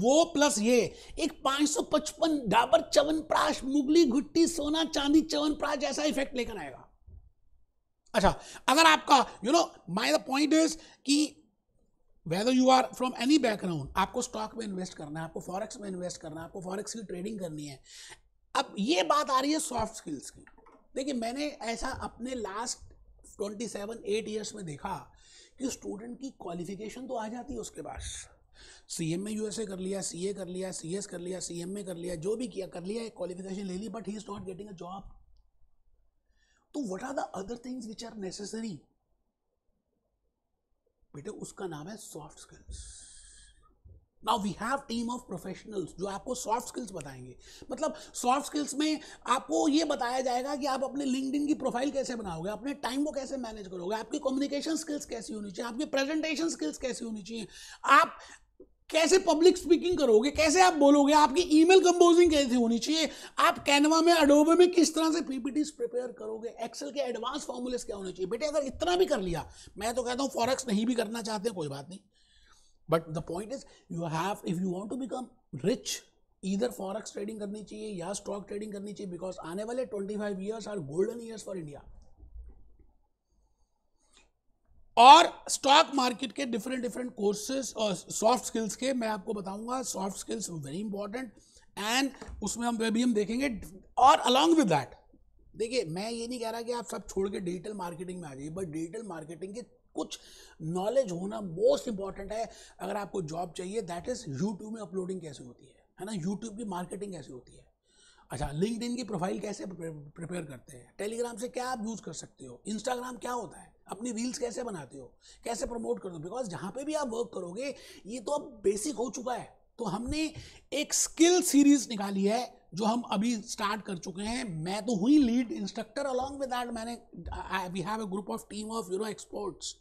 वो प्लस ये एक 555 डाबर चवन प्राश मुगली घुट्टी सोना चांदी चवन प्राश जैसा इफेक्ट लेकर आएगा अच्छा अगर आपका you know my the point is कि whether you are from any background आपको स्टॉक में इन्वेस्ट करना है आपको फॉरेक्स में इन्वेस्ट करना है आपको फॉरेक्स की ट्रेडिंग करनी है अब ये बात आ रही है सॉफ्ट स्किल्स की देखिए मैंने ऐसा अपने last twenty seven eight years में देखा कि स्टूडेंट की क्वालिफिकेशन तो आ जाती है उसके पास C M A U S A कर लिया सी ए कर लिया सी एस कर लिया सी एम ए कर लिया जो भी किया कर लिया एक क्वालिफिकेशन ले ली but he is not getting a job तो what are the other things which are necessary बेटे उसका नाम है soft skills now we have team of professionals जो आपको सॉफ्ट स्किल्स बताएंगे मतलब सॉफ्ट स्किल्स में आपको ये बताया जाएगा कि आप अपने लिंकड की प्रोफाइल कैसे बनाओगे अपने टाइम को कैसे मैनेज करोगे आपकी कम्युनिकेशन स्किल्स कैसी होनी चाहिए आपकी प्रेजेंटेशन स्किल्स कैसी होनी चाहिए आप कैसे पब्लिक स्पीकिंग करोगे कैसे आप बोलोगे आपकी ईमेल कंपोजिंग कैसे होनी चाहिए आप कैनवा में अडोबे में किस तरह से पीपीटीज प्रिपेयर करोगे एक्सेल के एडवांस फॉर्मूलेस क्या होने चाहिए बेटे अगर इतना भी कर लिया मैं तो कहता हूँ फॉरेक्स नहीं भी करना चाहते कोई बात नहीं but the point is you have if you want to become rich इधर फॉरक्स ट्रेडिंग करनी चाहिए या स्टॉक ट्रेडिंग करनी चाहिए बिकॉज आने वाले twenty five years are golden years for India और स्टॉक मार्केट के डिफरेंट डिफरेंट कोर्सेज और सॉफ्ट स्किल्स के मैं आपको बताऊंगा soft skills very important and उसमें हम भी हम देखेंगे और अलॉन्ग विद दैट देखिए मैं ये नहीं कह रहा कि आप सब छोड़ के डिजिटल मार्केटिंग में आ जाइए बट डिजिटल मार्केटिंग के कुछ नॉलेज होना मोस्ट इंपॉर्टेंट है अगर आपको जॉब चाहिए दैट इज़ यूट्यूब में अपलोडिंग कैसे होती है है ना यूट्यूब की मार्केटिंग कैसे होती है अच्छा लिंकड की प्रोफाइल कैसे प्रिपेयर करते हैं टेलीग्राम से क्या आप यूज़ कर सकते हो इंस्टाग्राम क्या होता है अपनी रील्स कैसे बनाते हो कैसे प्रमोट करते हो बिकॉज जहाँ पे भी आप वर्क करोगे ये तो अब बेसिक हो चुका है तो हमने एक स्किल सीरीज निकाली है जो हम अभी स्टार्ट कर चुके हैं मैं तो हुई lead instructor along with that मैंने we have a group of team of euro experts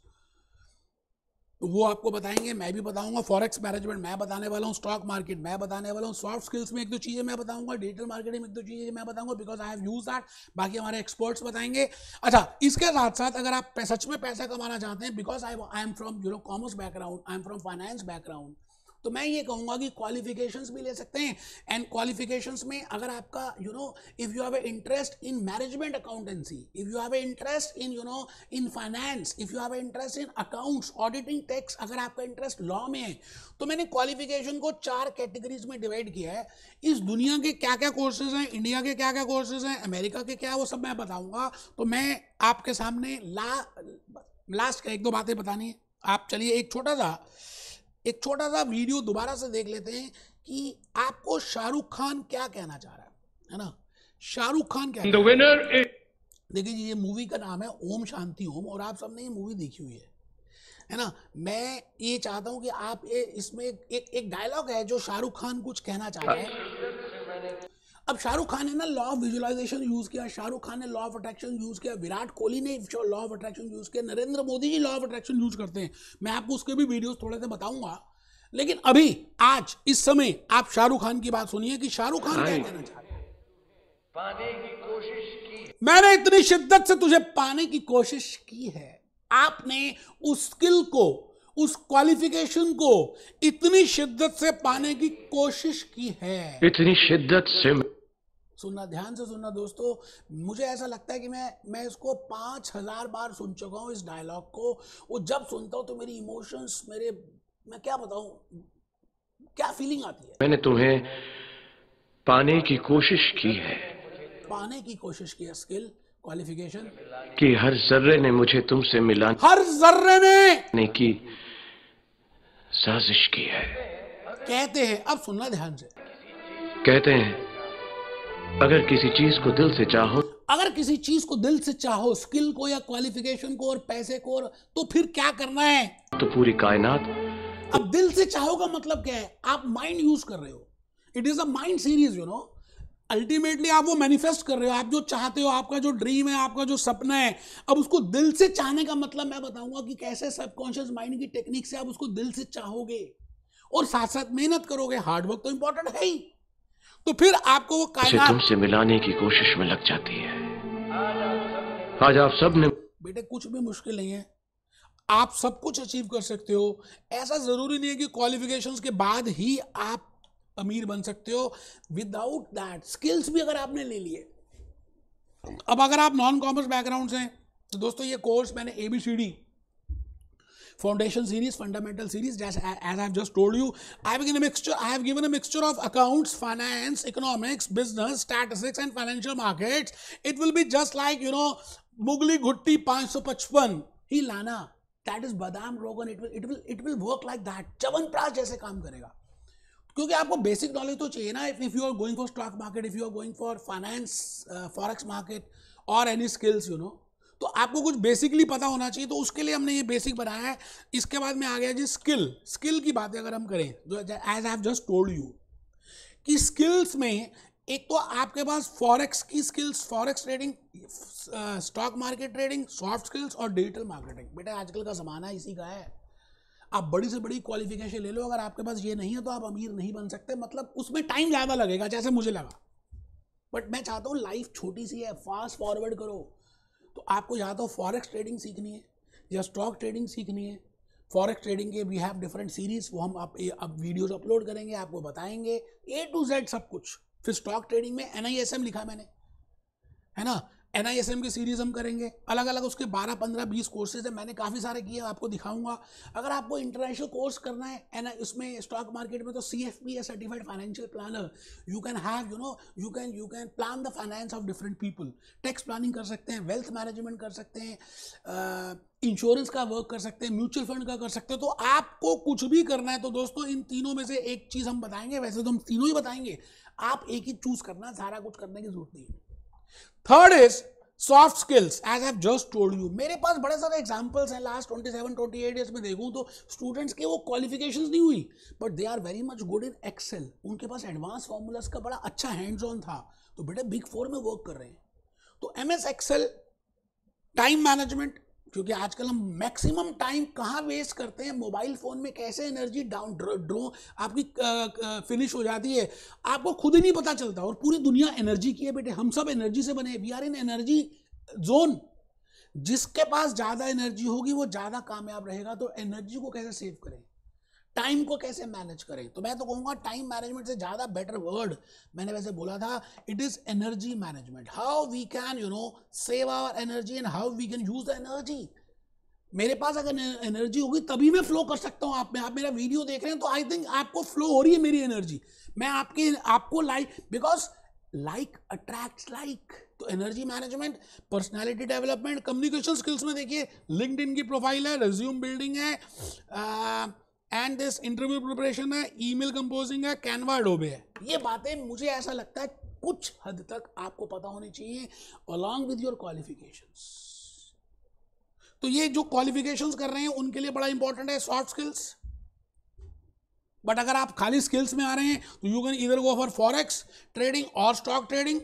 तो वो आपको बताएंगे मैं भी बताऊंगा फॉरेक्स मैनेजमेंट मैं बताने वाला हूँ स्टॉक मार्केट मैं बताने वाला हूँ सॉफ्ट स्किल्स में एक दो चीज़ें मैं बताऊंगा डिजिटल मार्केटिंग में एक दो चीज़ें मैं बताऊंगा because I have use that बाकी हमारे एक्सपर्ट्स बताएंगे अच्छा इसके साथ साथ अगर आप सच में पैसा कमाना चाहते हैं because I I am from you know commerce background I am from finance background तो मैं ये कहूँगा कि क्वालिफिकेशंस भी ले सकते हैं एंड क्वालिफिकेशंस में अगर आपका you know if you have a interest in management accountancy if you have a interest in you know in finance if you have a interest in accounts auditing tax अगर आपका interest law में है तो मैंने qualification को चार categories में divide किया है इस दुनिया के क्या क्या कोर्सेज हैं इंडिया के क्या क्या कोर्सेज हैं अमेरिका के क्या वो सब मैं बताऊँगा तो मैं आपके सामने ला लास्ट का एक दो बातें बतानी आप चलिए एक छोटा सा एक छोटा सा वीडियो दोबारा से देख लेते हैं कि आपको शाहरुख खान क्या कहना चाह रहा है है ना शाहरुख खान क्या विनर देखिए जी देखिए ये मूवी का नाम है ओम शांति ओम और आप सबने ये मूवी देखी हुई है है ना मैं ये चाहता हूँ कि आप इसमें एक एक डायलॉग है जो शाहरुख खान कुछ कहना चाह रहे हैं अब शाहरुख खान ने ना लॉ ऑफ विजुअलाइजेशन यूज किया शाहरुख खान ने लॉ ऑफ अट्रैक्शन यूज किया विराट कोहली ने लॉ ऑफ अट्रैक्शन यूज किया Narendra Modi ji law of attraction use करते हैं मैं आपको उसके भी वीडियोस थोड़े से बताऊंगा लेकिन अभी आज इस समय आप शाहरुख खान की बात सुनिए कि शाहरुख खान क्या कहना चाहते हैं पाने की कोशिश की मैंने इतनी शिद्दत से तुझे पाने की कोशिश की है आपने उस स्किल को उस क्वालिफिकेशन को इतनी शिद्दत से पाने की कोशिश की है इतनी शिद्दत से सुनना ध्यान से सुनना दोस्तों मुझे ऐसा लगता है कि मैं मैं इसको पाँच हज़ार बार सुन चुका हूँ इस डायलॉग को वो जब सुनता हूँ तो मेरी इमोशंस मेरे मैं क्या बताऊँ क्या फीलिंग आती है मैंने तुम्हें पाने की कोशिश की है पाने की कोशिश की है स्किल क्वालिफिकेशन कि हर जर्रे ने मुझे तुमसे मिला हर जर्रे ने की साजिश की है कहते हैं अब सुनना ध्यान से कहते हैं अगर किसी चीज को दिल से चाहो अगर किसी चीज को दिल से चाहो स्किल को या क्वालिफिकेशन को और पैसे को और तो फिर क्या करना है तो पूरी कायनात अब दिल से चाहो का मतलब क्या है आप माइंड यूज कर रहे हो it is a mind series you know ultimately आप वो मैनिफेस्ट कर रहे हो आप जो चाहते हो आपका जो ड्रीम है आपका जो सपना है अब उसको दिल से चाहने का मतलब मैं बताऊंगा कि कैसे सबकॉन्शियस माइंड की टेक्निक से आप उसको दिल से चाहोगे और साथ साथ मेहनत करोगे हार्डवर्क तो इंपॉर्टेंट है ही तो फिर आपको वो कायनात तुमसे मिलाने की कोशिश में लग जाती है आज आप सब ने बेटे कुछ भी मुश्किल नहीं है आप सब कुछ अचीव कर सकते हो ऐसा जरूरी नहीं है कि क्वालिफिकेशंस के बाद ही आप अमीर बन सकते हो विदाउट दैट स्किल्स भी अगर आपने ले लिए अब अगर आप नॉन कॉमर्स बैकग्राउंड से हैं तो दोस्तों ये कोर्स मैंने ABCD foundation series, fundamental series, as, as I've just told you. I have given a mixture, I have given a mixture of accounts, finance, economics, business, statistics, and financial markets. It will be just like, you know, Mugli Gutti 555. He lana. That is Badam Rogan. It will, it will, it will work like that. Chavan प्राश जैसे काम करेगा क्योंकि आपको basic knowledge तो चाहिए ना if you are going for stock market if you are going for finance forex market और एनी स्किल्स यू नो आपको कुछ बेसिकली पता होना चाहिए तो उसके लिए हमने ये बेसिक बनाया है इसके बाद में आ गया जी स्किल स्किल की बातें अगर हम करें जो as I just told you कि स्किल्स में एक तो आपके पास फॉरेक्स की skills forex trading stock market trading soft skills और डिजिटल मार्केटिंग बेटा आजकल का ज़माना इसी का है आप बड़ी से बड़ी क्वालिफिकेशन ले लो अगर आपके पास ये नहीं है तो आप अमीर नहीं बन सकते मतलब उसमें टाइम ज़्यादा लगेगा जैसे मुझे लगा बट मैं चाहता हूँ लाइफ छोटी सी है फास्ट फॉरवर्ड करो तो आपको या तो फॉरेक्स ट्रेडिंग सीखनी है या स्टॉक ट्रेडिंग सीखनी है फॉरेक्स ट्रेडिंग के वी हैव डिफरेंट सीरीज वो हम आप अब वीडियोज अपलोड करेंगे आपको बताएंगे ए टू जेड सब कुछ फिर स्टॉक ट्रेडिंग में एन लिखा मैंने है ना एन आई एस एम की सीरीज हम करेंगे अलग अलग उसके 12, 15, 20 कोर्सेज हैं मैंने काफ़ी सारे किए आपको दिखाऊंगा अगर आपको इंटरनेशनल कोर्स करना है एन इसमें स्टॉक मार्केट में तो C F P a certified financial planner you can have you know you can you can plan the finance of different people tax planning कर सकते हैं वेल्थ मैनेजमेंट कर सकते हैं इंश्योरेंस का वर्क कर सकते हैं म्यूचुअल फंड का कर सकते हैं तो आपको कुछ भी करना है तो दोस्तों इन तीनों में से एक चीज़ हम बताएंगे वैसे तो हम तीनों ही बताएंगे आप एक ही चूज़ करना सारा कुछ करने की जरूरत नहीं है third is soft skills as I just told you मेरे पास बड़े सारे एग्जाम्पल्स हैं लास्ट ट्वेंटी एट ईयर्स में देखूँ तो स्टूडेंट्स के वो क्वालिफिकेशन नहीं हुई but they are very much good in Excel उनके पास एडवांस फॉर्मूलाज का बड़ा अच्छा हैंड्स ऑन था तो बेटे बिग फोर में वर्क कर रहे हैं तो M S Excel time management क्योंकि आजकल हम मैक्सिमम टाइम कहाँ वेस्ट करते हैं मोबाइल फ़ोन में कैसे एनर्जी डाउन ड्रो आपकी फिनिश हो जाती है आपको खुद ही नहीं पता चलता और पूरी दुनिया एनर्जी की है बेटे हम सब एनर्जी से बने we are in energy zone जिसके पास ज़्यादा एनर्जी होगी वो ज़्यादा कामयाब रहेगा तो एनर्जी को कैसे सेव करें टाइम को कैसे मैनेज करें तो मैं तो कहूंगा टाइम मैनेजमेंट से ज़्यादा बेटर वर्ड मैंने वैसे बोला था it is energy management how we can you know save our energy and how we can use the energy मेरे पास अगर एनर्जी होगी तभी मैं फ्लो कर सकता हूँ आप में आप मेरा वीडियो देख रहे हैं तो आई थिंक आपको फ्लो हो रही है मेरी एनर्जी मैं आपके आपको like because like attract like तो energy management personality development communication skills में देखिए लिंकड की प्रोफाइल है रिज्यूम बिल्डिंग है एंड दिस इंटरव्यू प्रिपरेशन है ईमेल कंपोजिंग है कैनवा डोबे है ये बातें मुझे ऐसा लगता है कुछ हद तक आपको पता होनी चाहिए अलॉन्ग विद योर क्वालिफिकेशंस तो ये जो क्वालिफिकेशंस कर रहे हैं उनके लिए बड़ा इंपॉर्टेंट है सॉफ्ट स्किल्स बट अगर आप खाली स्किल्स में आ रहे हैं तो यू कैन इधर गो फॉर फॉरेक्स ट्रेडिंग और stock trading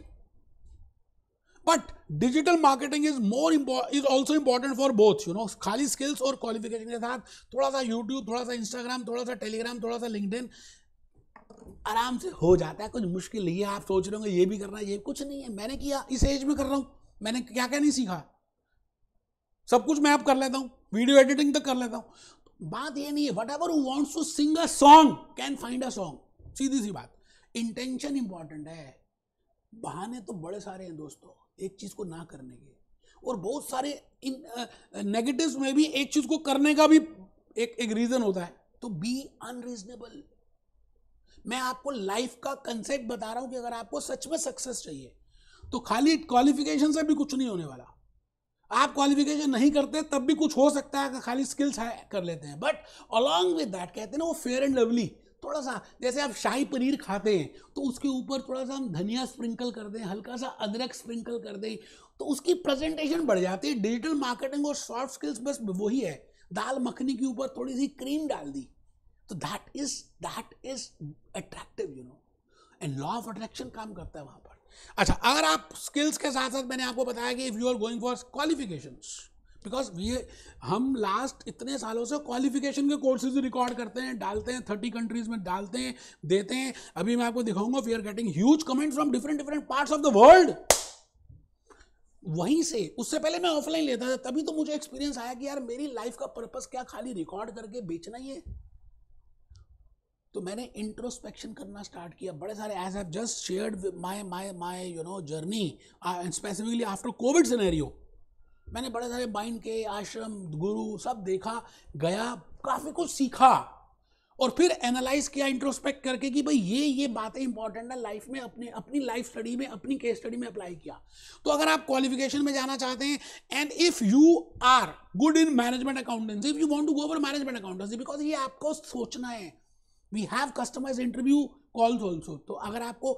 but digital marketing is more is also important for both you know खाली स्किल्स और क्वालिफिकेशन के साथ थोड़ा सा यूट्यूब थोड़ा सा इंस्टाग्राम थोड़ा सा टेलीग्राम थोड़ा सा लिंकड आराम से हो जाता है कुछ मुश्किल नहीं है आप सोच रहे होंगे ये भी करना है ये कुछ नहीं है मैंने किया इस एज में कर रहा हूँ मैंने क्या क्या नहीं सीखा सब कुछ मैं आप कर लेता हूँ वीडियो एडिटिंग तक कर लेता हूँ बात ये नहीं है whatever wants to sing a song can find a song सीधी सी बात इंटेंशन इंपॉर्टेंट है बहाने तो बड़े सारे हैं दोस्तों एक चीज़ को ना करने के और बहुत सारे इन नेगेटिव्स में भी एक चीज़ को करने का भी एक एक रीज़न होता है तो बी अनरीजनेबल मैं आपको लाइफ का कंसेप्ट बता रहा हूं कि अगर आपको सच में सक्सेस चाहिए तो खाली क्वालिफिकेशन से भी कुछ नहीं होने वाला आप क्वालिफिकेशन नहीं करते तब भी कुछ हो सकता है खाली स्किल्स है कर लेते हैं बट अलॉन्ग विद दैट कहते हैं ना वो फेयर एंड लवली थोड़ा सा जैसे आप शाही पनीर खाते हैं तो उसके ऊपर थोड़ा सा हम धनिया स्प्रिंकल कर दें हल्का सा अदरक स्प्रिंकल कर दें तो उसकी प्रेजेंटेशन बढ़ जाती है डिजिटल मार्केटिंग और सॉफ्ट स्किल्स बस वही है दाल मखनी के ऊपर थोड़ी सी क्रीम डाल दी तो that is that is attractive you know and law of attraction काम करता है वहां पर अच्छा अगर आप स्किल्स के साथ साथ मैंने आपको बताया कि if you are going for qualifications because we हम लास्ट इतने सालों से क्वालिफिकेशन के कोर्सेज रिकॉर्ड करते हैं डालते हैं थर्टी कंट्रीज में डालते हैं देते हैं अभी मैं आपको दिखाऊंगा we are getting huge comment from different different parts of the world वहीं से उससे पहले मैं ऑफलाइन लेता था तभी तो मुझे एक्सपीरियंस आया कि यार मेरी लाइफ का पर्पस क्या खाली रिकॉर्ड करके बेचना ही है तो मैंने इंट्रोस्पेक्शन करना स्टार्ट किया बड़े सारे as have just shared my my my you know journey specifically after Covid scenario मैंने बड़े सारे बाइन के आश्रम गुरु सब देखा गया काफ़ी कुछ सीखा और फिर एनालाइज किया इंट्रोस्पेक्ट करके कि भाई ये ये बातें इंपॉर्टेंट है लाइफ में अपने अपनी लाइफ स्टडी में अपनी केस स्टडी में अप्लाई किया तो अगर आप क्वालिफिकेशन में जाना चाहते हैं and if you are good in management accountancy if you want to go for management accountancy because ये आपको सोचना है we have customize interview calls also तो अगर आपको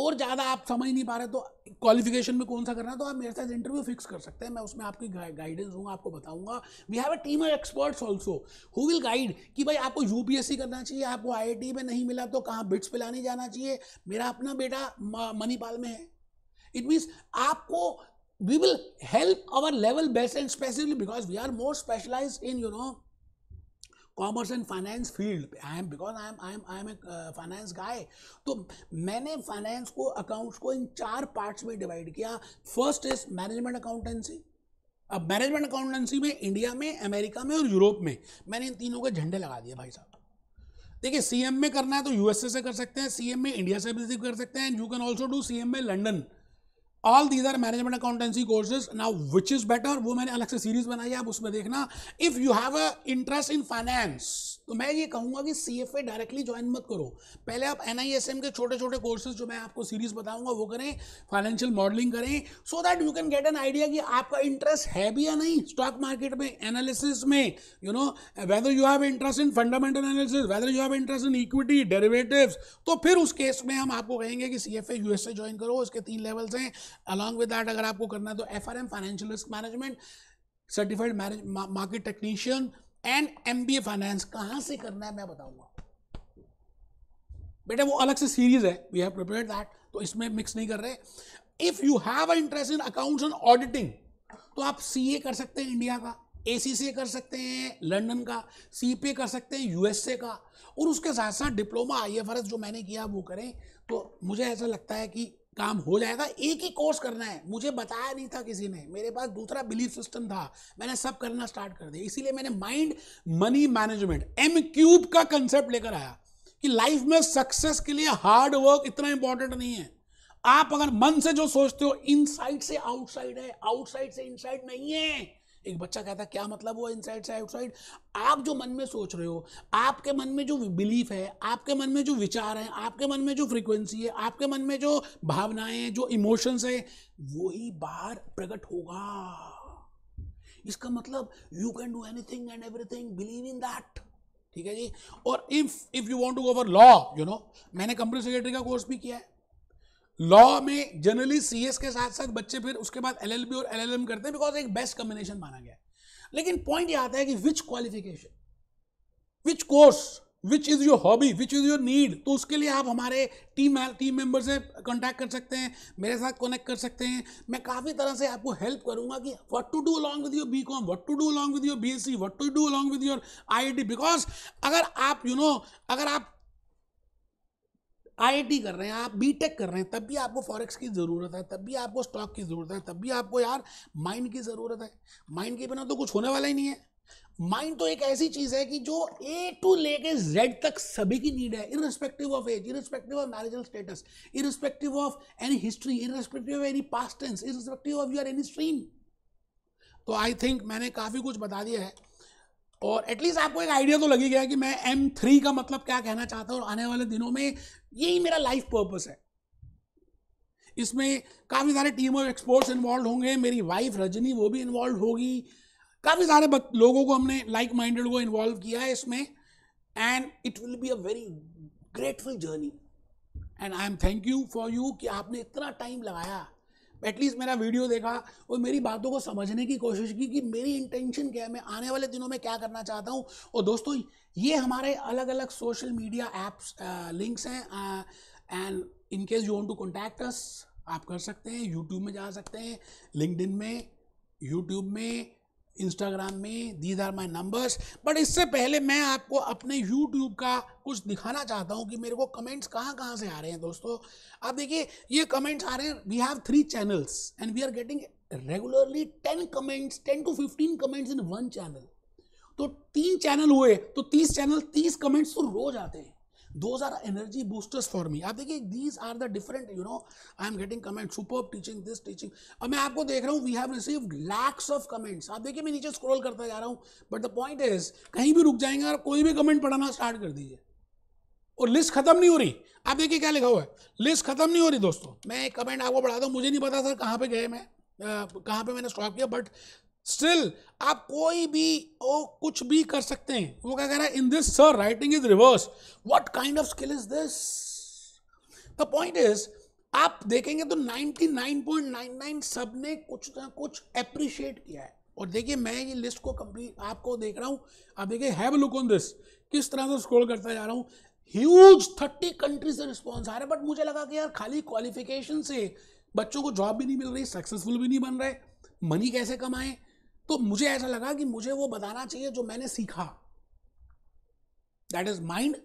और ज़्यादा आप समझ नहीं पा रहे तो क्वालिफिकेशन में कौन सा करना है तो आप मेरे साथ इंटरव्यू फिक्स कर सकते हैं मैं उसमें आपकी गाइडेंस दूंगा आपको बताऊंगा we have a team of experts also who will guide कि भाई आपको यूपीएससी करना चाहिए आपको आई में नहीं मिला तो कहाँ बिट्स पिलाने लाने जाना चाहिए मेरा अपना बेटा मणिपाल में है इट मीन्स आपको we will help our level best and specifically because we are more specialize in you know commerce and finance field I am because I am I am I am a finance guy तो मैंने finance को accounts को इन चार parts में divide किया first is management accountancy अब management accountancy में India में अमेरिका में और यूरोप में मैंने इन तीनों के झंडे लगा दिए भाई साहब देखिए सीएम में करना है तो यूएसए से कर सकते हैं सीएम में इंडिया से भी कर सकते हैं you can also do CM में London all these are management accountancy courses now which is better वो मैंने अलग से सीरीज बनाई है आप उसमें देखना if you have a interest in finance तो मैं ये कहूंगा कि C F A directly join मत करो पहले आप एन आई एस एम के छोटे छोटे कोर्सेज जो मैं आपको सीरीज बताऊंगा वो करें फाइनेंशियल मॉडलिंग करें so that you can get an idea कि आपका इंटरेस्ट है भी या नहीं स्टॉक मार्केट में एनालिसिस में you know whether you have interest in fundamental analysis whether you have interest in equity derivatives तो फिर उस केस में हम आपको कहेंगे कि C F A U S A join करो इसके तीन लेवल्स हैं अलॉन्ग विद दैट अगर आपको करना है तो F R M financial risk management certified manage market technician and M B A finance कहाँ से करना है मैं बताऊंगा बेटा वो अलग से सीरीज है वी हैव प्रिपेयर दैट तो इसमें मिक्स नहीं कर रहे if you have interest in accounts and auditing तो आप सी ए कर सकते हैं इंडिया का ए सी से कर सकते हैं लंदन का सी पी ए कर सकते हैं यूएसए का और उसके साथ साथ diploma I F R S जो मैंने किया वो करें तो मुझे ऐसा लगता है कि काम हो जाएगा एक ही कोर्स करना है मुझे बताया नहीं था किसी ने मेरे पास दूसरा बिलीफ सिस्टम था मैंने सब करना स्टार्ट कर दिया इसीलिए मैंने mind money management M cube का कंसेप्ट लेकर आया कि लाइफ में सक्सेस के लिए हार्ड वर्क इतना इंपॉर्टेंट नहीं है आप अगर मन से जो सोचते हो इनसाइड से आउटसाइड है आउटसाइड से इनसाइड नहीं है एक बच्चा कहता है क्या मतलब हुआ इनसाइड से आउटसाइड आप जो मन में सोच रहे हो आपके मन में जो बिलीफ है आपके मन में जो विचार हैं आपके मन में जो फ्रीक्वेंसी है आपके मन में जो भावनाएं हैं जो इमोशंस हैं वही बाहर प्रकट होगा इसका मतलब you can do anything and everything believe in that ठीक है जी और if if you want to go for law you know मैंने कंपनी सेक्रेटरी का कोर्स भी किया है लॉ में जनरली सीएस के साथ साथ बच्चे फिर उसके बाद बी और एम करते हैं बिकॉज एक बेस्ट कॉम्बिनेशन माना गया है लेकिन पॉइंट ये आता है कि which qualification which course which is your hobby which is your need तो उसके लिए आप हमारे टीम टीम मेंबर से कॉन्टैक्ट कर सकते हैं मेरे साथ कनेक्ट कर सकते हैं मैं काफ़ी तरह से आपको हेल्प करूंगा कि what to do along with your B com what to do along with your B S C what to do along with your I because अगर आप यू you नो know, अगर आप आईआईटी कर रहे हैं आप बीटेक कर रहे हैं तब भी आपको फॉरेक्स की ज़रूरत है तब भी आपको स्टॉक की ज़रूरत है तब भी आपको यार माइंड की ज़रूरत है माइंड के बिना तो कुछ होने वाला ही नहीं है माइंड तो एक ऐसी चीज़ है कि जो ए टू लेके जेड तक सभी की नीड है irrespective of age irrespective of marital status irrespective of any history irrespective of any past tense irrespective of your any stream तो आई थिंक मैंने काफ़ी कुछ बता दिया है और एटलीस्ट आपको एक आइडिया तो लगी गया कि मैं एम थ्री का मतलब क्या कहना चाहता हूँ और आने वाले दिनों में यही मेरा लाइफ पर्पस है इसमें काफ़ी सारे टीम ऑफ एक्सपोर्ट्स इन्वॉल्व होंगे मेरी वाइफ रजनी वो भी इन्वॉल्व होगी काफ़ी सारे लोगों को हमने लाइक like माइंडेड को इन्वॉल्व किया है इसमें and it will be a very grateful journey and I am thank you for you कि आपने इतना टाइम लगाया एटलीस्ट मेरा वीडियो देखा और मेरी बातों को समझने की कोशिश की कि मेरी इंटेंशन क्या है मैं आने वाले दिनों में क्या करना चाहता हूँ और दोस्तों ये हमारे अलग अलग सोशल मीडिया एप्स लिंक्स हैं and in case you want to contact us आप कर सकते हैं यूट्यूब में जा सकते हैं लिंकड में यूट्यूब में इंस्टाग्राम में these are my numbers but इससे पहले मैं आपको अपने यूट्यूब का कुछ दिखाना चाहता हूँ कि मेरे को कमेंट्स कहाँ कहाँ से आ रहे हैं दोस्तों आप देखिए ये कमेंट्स आ रहे हैं we have three channels and we are getting regularly ten comments ten to fifteen comments in one channel तो तीन चैनल हुए तो तीस चैनल तीस कमेंट्स तो रोज आते हैं those are energy boosters for me आप देखिए these are the different you know I am getting comments superb teaching this teaching अब मैं आपको देख रहा हूँ we have received lakhs of comments आप देखिए मैं नीचे scroll करता जा रहा हूँ but the point is कहीं भी रुक जाएंगे और कोई भी comment पढ़ाना start कर दीजिए और लिस्ट खत्म नहीं हो रही आप देखिए क्या लिखा हुआ है लिस्ट खत्म नहीं हो रही दोस्तों मैं एक कमेंट आपको पढ़ाता हूँ मुझे नहीं पता सर कहाँ पे गए मैं कहाँ पे मैंने स्टॉप किया बट स्टिल आप कोई भी ओ कुछ भी कर सकते हैं वो क्या कह रहा है in this sir writing is reverse what kind of skill is this the point is आप देखेंगे तो 99.99 सब ने कुछ ना कुछ अप्रिशिएट किया है और देखिए मैं ये लिस्ट को कंप्लीट आपको देख रहा हूं आप देखिए हैव लुक ऑन दिस किस तरह से स्क्रॉल करता जा रहा हूं ह्यूज थर्टी कंट्रीज से रिस्पॉन्स आ रहे बट मुझे लगा कि यार खाली क्वालिफिकेशन से बच्चों को जॉब भी नहीं मिल रही सक्सेसफुल भी नहीं बन रहे मनी कैसे कमाएं तो मुझे ऐसा लगा कि मुझे वो बताना चाहिए जो मैंने सीखा that is mind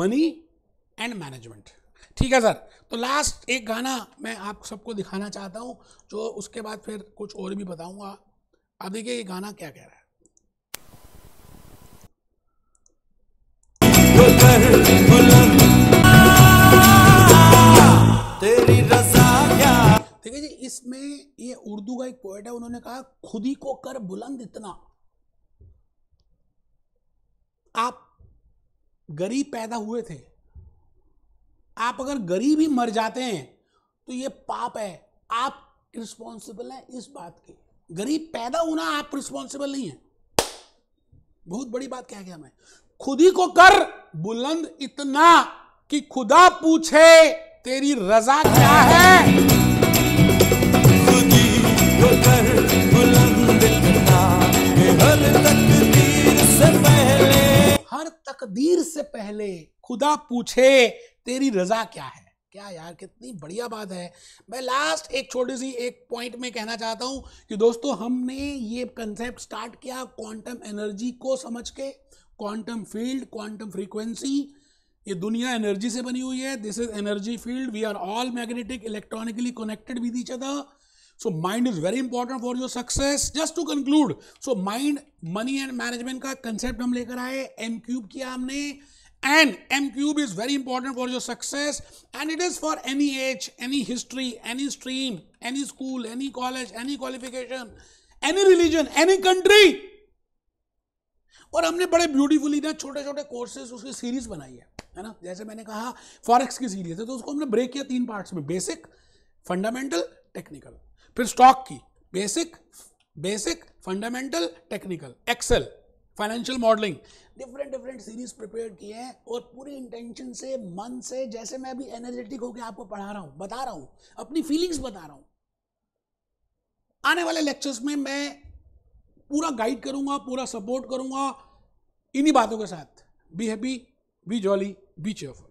money and management ठीक है सर तो लास्ट एक गाना मैं आप सबको दिखाना चाहता हूँ जो उसके बाद फिर कुछ और भी बताऊंगा अब देखिए ये गाना क्या कह रहा है इसमें ये उर्दू का एक पोएट है उन्होंने कहा खुदी को कर बुलंद इतना आप गरीब पैदा हुए थे आप अगर गरीब ही मर जाते हैं तो ये पाप है आप रिस्पॉन्सिबल हैं इस बात के गरीब पैदा होना आप रिस्पॉन्सिबल नहीं है बहुत बड़ी बात कह गया मैं खुदी को कर बुलंद इतना कि खुदा पूछे तेरी रजा क्या है पहले खुदा पूछे तेरी रजा क्या है क्या यार कितनी बढ़िया बात है मैं लास्ट एक छोटी सी एक पॉइंट में कहना चाहता हूं कि दोस्तों हमने ये कंसेप्ट स्टार्ट किया क्वांटम एनर्जी को समझ के क्वांटम फील्ड क्वांटम फ्रीक्वेंसी ये दुनिया एनर्जी से बनी हुई है this is energy field we are all magnetic electronically connected with each other so mind is very important for your success just to conclude so mind money and management का concept हम लेकर आए M cube किया हमने and m cube is very important for your success and it is for any age any history any stream any school any college any qualification any religion any country और हमने बड़े beautifully ना छोटे छोटे courses उसकी series बनाई है है ना जैसे मैंने कहा फॉरेक्स की सीरीज है तो उसको हमने ब्रेक किया तीन पार्ट्स में बेसिक फंडामेंटल टेक्निकल फिर स्टॉक की basic basic fundamental technical excel financial modelling different different series prepare किए हैं और पूरी इंटेंशन से मन से जैसे मैं अभी एनर्जेटिक होकर आपको पढ़ा रहा हूँ बता रहा हूँ अपनी फीलिंग्स बता रहा हूँ आने वाले लेक्चर्स में मैं पूरा गाइड करूंगा पूरा सपोर्ट करूंगा इन्हीं बातों के साथ be happy be jolly be cheerful